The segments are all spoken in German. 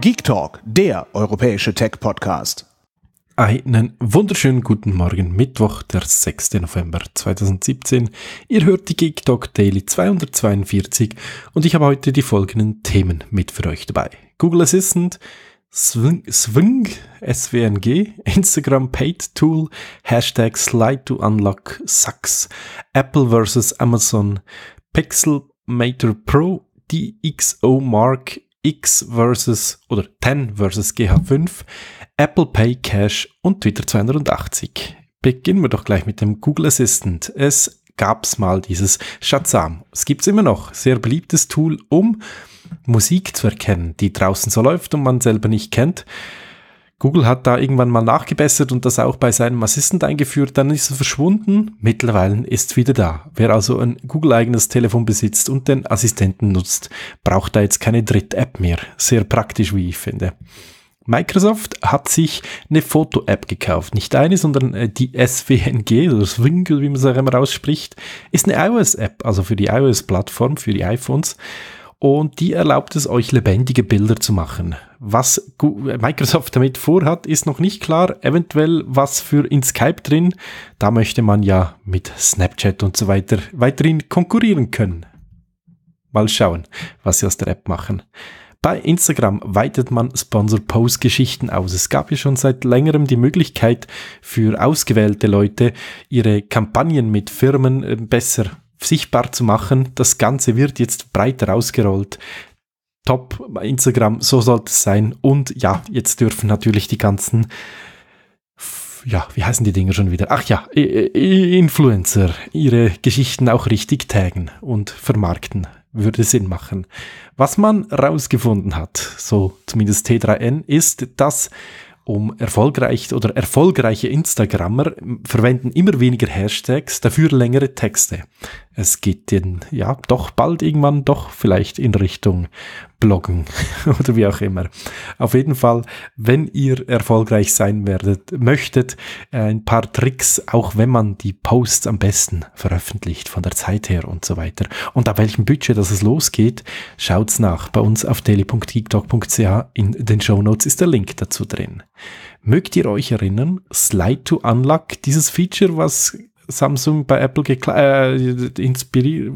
Geek Talk, der europäische Tech-Podcast. Einen wunderschönen guten Morgen, Mittwoch, der 6. November 2017. Ihr hört die Geek Talk Daily 242 und ich habe heute die folgenden Themen mit für euch dabei. Google Assistant, Swing, Swing SWNG, Instagram Paid Tool, Hashtag Slide to Unlock Sucks, Apple vs. Amazon, Pixel Mater Pro, DxO Mark, X versus oder 10 versus GH5, Apple Pay Cash und Twitter 280. Beginnen wir doch gleich mit dem Google Assistant. Es gab es mal dieses Shazam. Es gibt es immer noch. Sehr beliebtes Tool, um Musik zu erkennen, die draußen so läuft und man selber nicht kennt. Google hat da irgendwann mal nachgebessert und das auch bei seinem Assistent eingeführt. Dann ist es verschwunden. Mittlerweile ist es wieder da. Wer also ein Google-eigenes Telefon besitzt und den Assistenten nutzt, braucht da jetzt keine Dritt-App mehr. Sehr praktisch, wie ich finde. Microsoft hat sich eine Foto-App gekauft. Nicht eine, sondern äh, die SWNG oder Swing, wie man es auch immer ausspricht, ist eine iOS-App, also für die iOS-Plattform, für die iPhones und die erlaubt es euch, lebendige Bilder zu machen. Was Microsoft damit vorhat, ist noch nicht klar. Eventuell was für in Skype drin. Da möchte man ja mit Snapchat und so weiter weiterhin konkurrieren können. Mal schauen, was sie aus der App machen. Bei Instagram weitet man Sponsor-Post-Geschichten aus. Es gab ja schon seit längerem die Möglichkeit für ausgewählte Leute, ihre Kampagnen mit Firmen äh, besser sichtbar zu machen. Das Ganze wird jetzt breiter ausgerollt. Top, Instagram, so sollte es sein. Und ja, jetzt dürfen natürlich die ganzen, ja, wie heißen die Dinge schon wieder? Ach ja, Influencer ihre Geschichten auch richtig taggen und vermarkten. Würde Sinn machen. Was man rausgefunden hat, so zumindest T3N, ist, dass um erfolgreich oder erfolgreiche Instagrammer verwenden immer weniger Hashtags, dafür längere Texte. Es geht denn ja doch bald irgendwann doch vielleicht in Richtung bloggen oder wie auch immer. Auf jeden Fall, wenn ihr erfolgreich sein werdet, möchtet, äh, ein paar Tricks, auch wenn man die Posts am besten veröffentlicht, von der Zeit her und so weiter. Und ab welchem Budget, dass es losgeht, schaut's nach. Bei uns auf daily.geektalk.ch in den Show Notes ist der Link dazu drin. Mögt ihr euch erinnern, Slide to Unlock, dieses Feature, was Samsung bei Apple äh, inspiriert.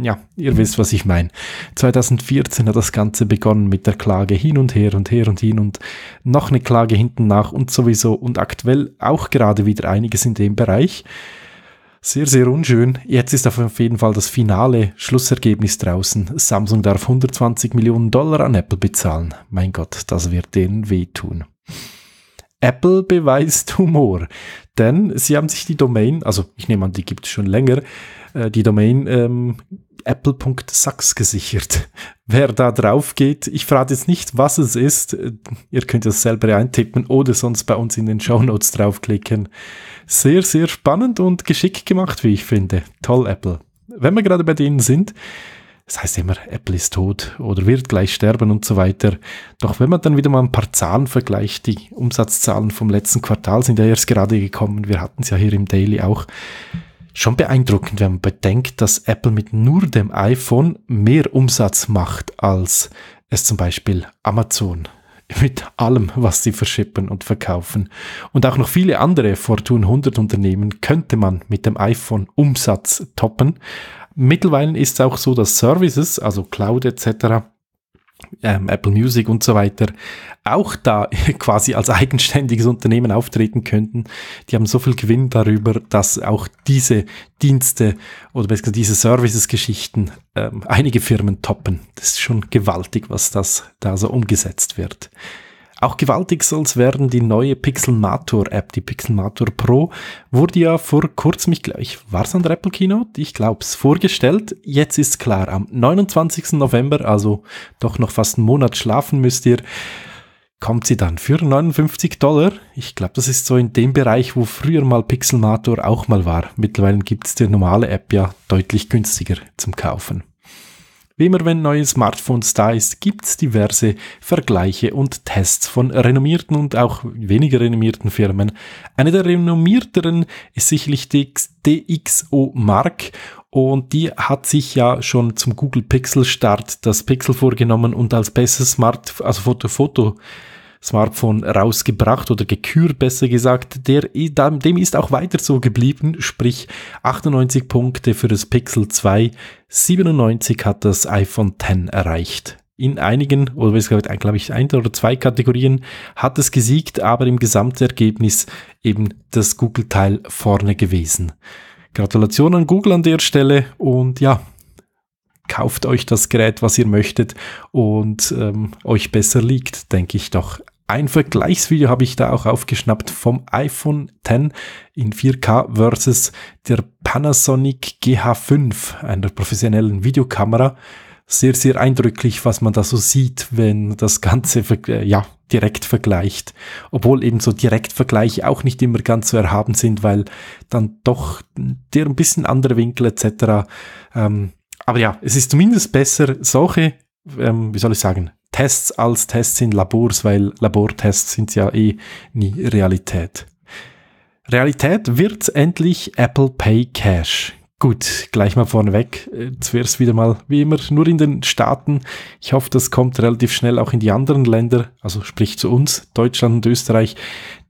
Ja, ihr wisst, was ich meine. 2014 hat das Ganze begonnen mit der Klage hin und her und her und hin und noch eine Klage hinten nach und sowieso und aktuell auch gerade wieder einiges in dem Bereich. Sehr, sehr unschön. Jetzt ist auf jeden Fall das finale Schlussergebnis draußen. Samsung darf 120 Millionen Dollar an Apple bezahlen. Mein Gott, das wird denen wehtun. Apple beweist Humor. Denn sie haben sich die Domain, also ich nehme an, die gibt es schon länger, äh, die Domain ähm, apple.sachs gesichert. Wer da drauf geht, ich frage jetzt nicht, was es ist. Äh, ihr könnt das selber eintippen oder sonst bei uns in den Show Notes draufklicken. Sehr, sehr spannend und geschickt gemacht, wie ich finde. Toll, Apple. Wenn wir gerade bei denen sind, es das heißt immer, Apple ist tot oder wird gleich sterben und so weiter. Doch wenn man dann wieder mal ein paar Zahlen vergleicht, die Umsatzzahlen vom letzten Quartal sind ja erst gerade gekommen, wir hatten es ja hier im Daily auch, schon beeindruckend, wenn man bedenkt, dass Apple mit nur dem iPhone mehr Umsatz macht, als es zum Beispiel Amazon mit allem, was sie verschippen und verkaufen. Und auch noch viele andere Fortune 100 Unternehmen könnte man mit dem iPhone Umsatz toppen. Mittlerweile ist es auch so, dass Services, also Cloud etc., ähm, Apple Music und so weiter, auch da quasi als eigenständiges Unternehmen auftreten könnten. Die haben so viel Gewinn darüber, dass auch diese Dienste oder besser gesagt diese Services-Geschichten ähm, einige Firmen toppen. Das ist schon gewaltig, was das da so umgesetzt wird. Auch gewaltig Gewaltixels werden die neue Pixelmator-App, die Pixelmator Pro, wurde ja vor kurzem, ich glaube, war es an der Apple Keynote? Ich glaube es, vorgestellt. Jetzt ist klar, am 29. November, also doch noch fast einen Monat schlafen müsst ihr, kommt sie dann für 59 Dollar. Ich glaube, das ist so in dem Bereich, wo früher mal Pixelmator auch mal war. Mittlerweile gibt es die normale App ja deutlich günstiger zum Kaufen. Wie immer, wenn neue Smartphones da ist, gibt's diverse Vergleiche und Tests von renommierten und auch weniger renommierten Firmen. Eine der renommierteren ist sicherlich die DXO Mark und die hat sich ja schon zum Google Pixel Start das Pixel vorgenommen und als bestes Smart, also Foto, Foto Smartphone rausgebracht oder gekürt, besser gesagt. Der, dem ist auch weiter so geblieben, sprich 98 Punkte für das Pixel 2, 97 hat das iPhone X erreicht. In einigen, oder glaube ich, ein oder zwei Kategorien hat es gesiegt, aber im Gesamtergebnis eben das Google-Teil vorne gewesen. Gratulation an Google an der Stelle und ja, kauft euch das Gerät, was ihr möchtet und ähm, euch besser liegt, denke ich doch ein Vergleichsvideo habe ich da auch aufgeschnappt vom iPhone X in 4K versus der Panasonic GH5, einer professionellen Videokamera. Sehr, sehr eindrücklich, was man da so sieht, wenn das Ganze äh, ja, direkt vergleicht. Obwohl eben so Direktvergleiche auch nicht immer ganz so erhaben sind, weil dann doch der ein bisschen andere Winkel etc. Ähm, aber ja, es ist zumindest besser, solche, ähm, wie soll ich sagen, Tests als Tests in Labors, weil Labortests sind ja eh nie Realität. Realität wird endlich Apple Pay Cash. Gut, gleich mal vorneweg. Äh, jetzt Zuerst wieder mal, wie immer, nur in den Staaten. Ich hoffe, das kommt relativ schnell auch in die anderen Länder, also sprich zu uns, Deutschland und Österreich,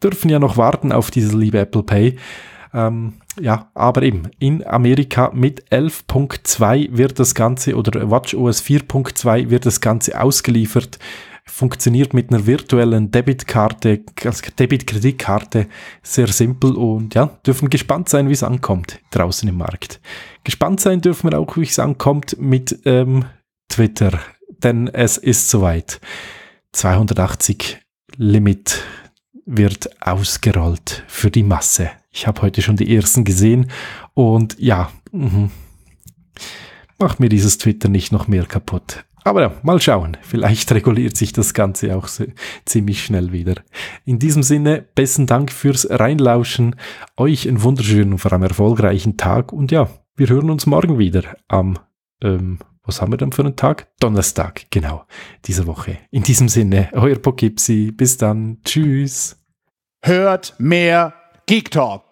dürfen ja noch warten auf dieses liebe Apple Pay. Ähm, ja, aber eben in Amerika mit 11.2 wird das Ganze oder WatchOS 4.2 wird das Ganze ausgeliefert. Funktioniert mit einer virtuellen Debitkarte, also Debit-Kreditkarte sehr simpel und ja, dürfen gespannt sein, wie es ankommt draußen im Markt. Gespannt sein dürfen wir auch, wie es ankommt mit ähm, Twitter, denn es ist soweit. 280 Limit wird ausgerollt für die Masse. Ich habe heute schon die ersten gesehen und ja, mh, mach mir dieses Twitter nicht noch mehr kaputt. Aber ja, mal schauen, vielleicht reguliert sich das Ganze auch so, ziemlich schnell wieder. In diesem Sinne, besten Dank fürs Reinlauschen, euch einen wunderschönen und vor allem erfolgreichen Tag und ja, wir hören uns morgen wieder am, ähm, was haben wir denn für einen Tag? Donnerstag, genau, diese Woche. In diesem Sinne, euer Pokipsi, bis dann, tschüss. Hört mehr Geek Talk.